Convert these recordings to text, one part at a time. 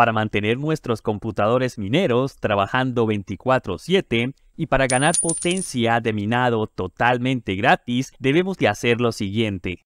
para mantener nuestros computadores mineros trabajando 24/7 y para ganar potencia de minado totalmente gratis debemos de hacer lo siguiente.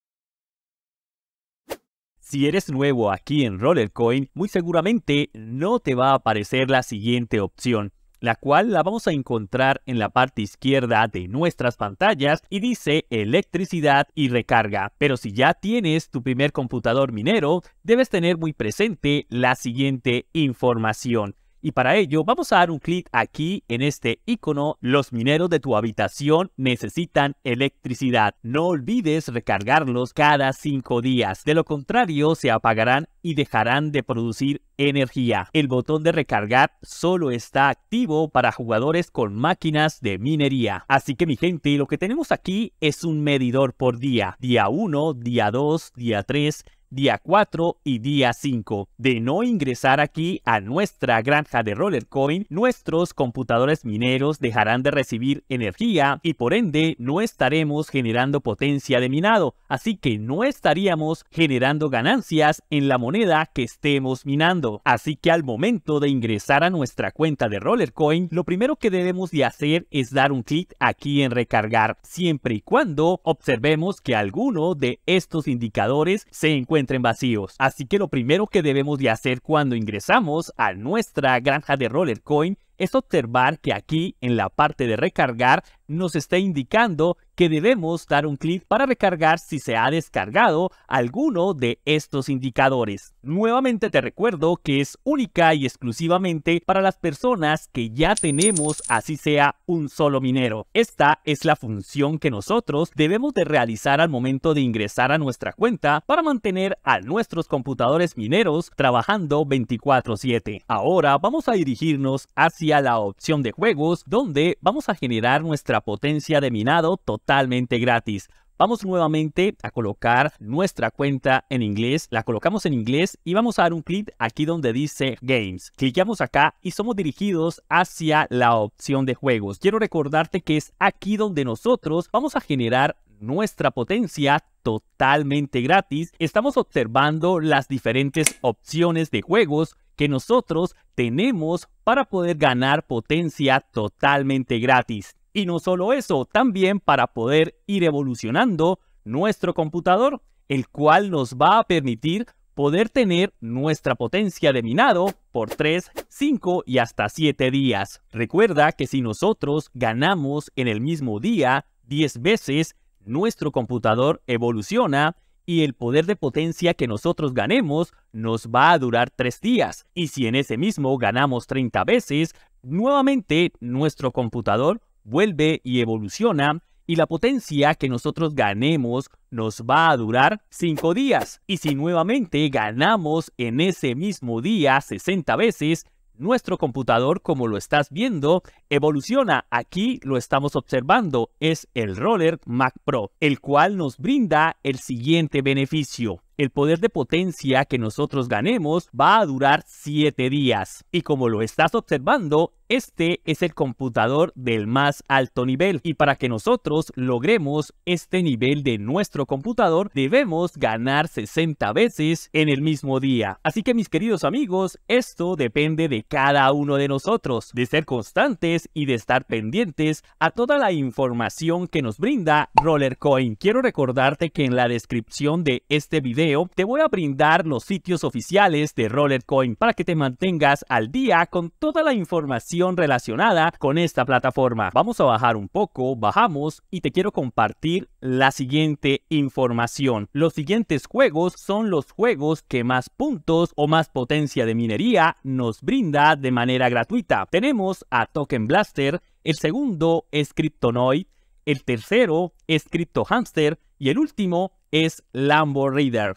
Si eres nuevo aquí en Rollercoin, muy seguramente no te va a aparecer la siguiente opción, la cual la vamos a encontrar en la parte izquierda de nuestras pantallas y dice electricidad y recarga. Pero si ya tienes tu primer computador minero, debes tener muy presente la siguiente información. Y para ello vamos a dar un clic aquí en este icono. Los mineros de tu habitación necesitan electricidad. No olvides recargarlos cada 5 días. De lo contrario se apagarán y dejarán de producir energía. El botón de recargar solo está activo para jugadores con máquinas de minería. Así que mi gente, lo que tenemos aquí es un medidor por día. Día 1, día 2, día 3 día 4 y día 5. De no ingresar aquí a nuestra granja de Rollercoin, nuestros computadores mineros dejarán de recibir energía y por ende no estaremos generando potencia de minado, así que no estaríamos generando ganancias en la moneda que estemos minando. Así que al momento de ingresar a nuestra cuenta de Rollercoin, lo primero que debemos de hacer es dar un clic aquí en recargar, siempre y cuando observemos que alguno de estos indicadores se encuentra Entren vacíos. Así que lo primero que debemos de hacer cuando ingresamos a nuestra granja de Rollercoin es observar que aquí en la parte de recargar nos está indicando que debemos dar un clic para recargar si se ha descargado alguno de estos indicadores. Nuevamente te recuerdo que es única y exclusivamente para las personas que ya tenemos así sea un solo minero. Esta es la función que nosotros debemos de realizar al momento de ingresar a nuestra cuenta para mantener a nuestros computadores mineros trabajando 24/7. Ahora vamos a dirigirnos hacia la opción de juegos donde vamos a generar nuestra potencia de minado totalmente gratis. Vamos nuevamente a colocar nuestra cuenta en inglés, la colocamos en inglés y vamos a dar un clic aquí donde dice Games. Clicamos acá y somos dirigidos hacia la opción de juegos. Quiero recordarte que es aquí donde nosotros vamos a generar nuestra potencia totalmente gratis. Estamos observando las diferentes opciones de juegos que nosotros tenemos para poder ganar potencia totalmente gratis. Y no solo eso, también para poder ir evolucionando nuestro computador, el cual nos va a permitir poder tener nuestra potencia de minado por 3, 5 y hasta 7 días. Recuerda que si nosotros ganamos en el mismo día 10 veces, nuestro computador evoluciona y el poder de potencia que nosotros ganemos nos va a durar 3 días. Y si en ese mismo ganamos 30 veces, nuevamente nuestro computador vuelve y evoluciona y la potencia que nosotros ganemos nos va a durar 5 días. Y si nuevamente ganamos en ese mismo día 60 veces, nuestro computador, como lo estás viendo, evoluciona. Aquí lo estamos observando. Es el Roller Mac Pro, el cual nos brinda el siguiente beneficio. El poder de potencia que nosotros ganemos va a durar 7 días. Y como lo estás observando, este es el computador del más alto nivel y para que nosotros logremos este nivel de nuestro computador debemos ganar 60 veces en el mismo día. Así que mis queridos amigos, esto depende de cada uno de nosotros, de ser constantes y de estar pendientes a toda la información que nos brinda Rollercoin. Quiero recordarte que en la descripción de este video te voy a brindar los sitios oficiales de Rollercoin para que te mantengas al día con toda la información relacionada con esta plataforma. Vamos a bajar un poco, bajamos y te quiero compartir la siguiente información. Los siguientes juegos son los juegos que más puntos o más potencia de minería nos brinda de manera gratuita. Tenemos a Token Blaster, el segundo es Cryptonoid, el tercero es Crypto Hamster y el último es Lambo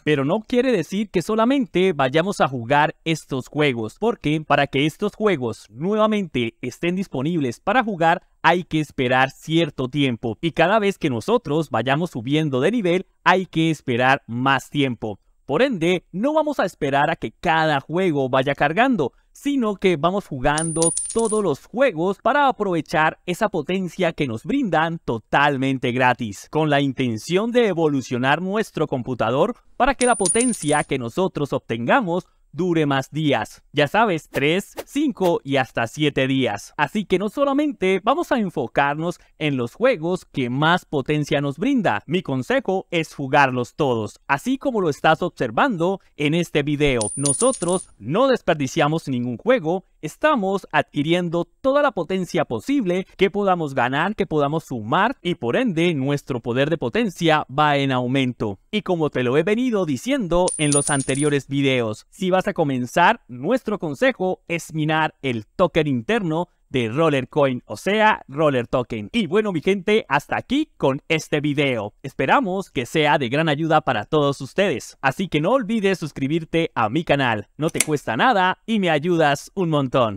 pero no quiere decir que solamente vayamos a jugar estos juegos, porque para que estos juegos nuevamente estén disponibles para jugar hay que esperar cierto tiempo y cada vez que nosotros vayamos subiendo de nivel hay que esperar más tiempo. Por ende, no vamos a esperar a que cada juego vaya cargando, sino que vamos jugando todos los juegos para aprovechar esa potencia que nos brindan totalmente gratis, con la intención de evolucionar nuestro computador para que la potencia que nosotros obtengamos dure más días. Ya sabes, 3, 5 y hasta 7 días. Así que no solamente vamos a enfocarnos en los juegos que más potencia nos brinda. Mi consejo es jugarlos todos, así como lo estás observando en este video. Nosotros no desperdiciamos ningún juego Estamos adquiriendo toda la potencia posible que podamos ganar, que podamos sumar y por ende nuestro poder de potencia va en aumento. Y como te lo he venido diciendo en los anteriores videos, si vas a comenzar, nuestro consejo es minar el token interno de Rollercoin, o sea, Roller Token. Y bueno, mi gente, hasta aquí con este video. Esperamos que sea de gran ayuda para todos ustedes. Así que no olvides suscribirte a mi canal, no te cuesta nada y me ayudas un montón.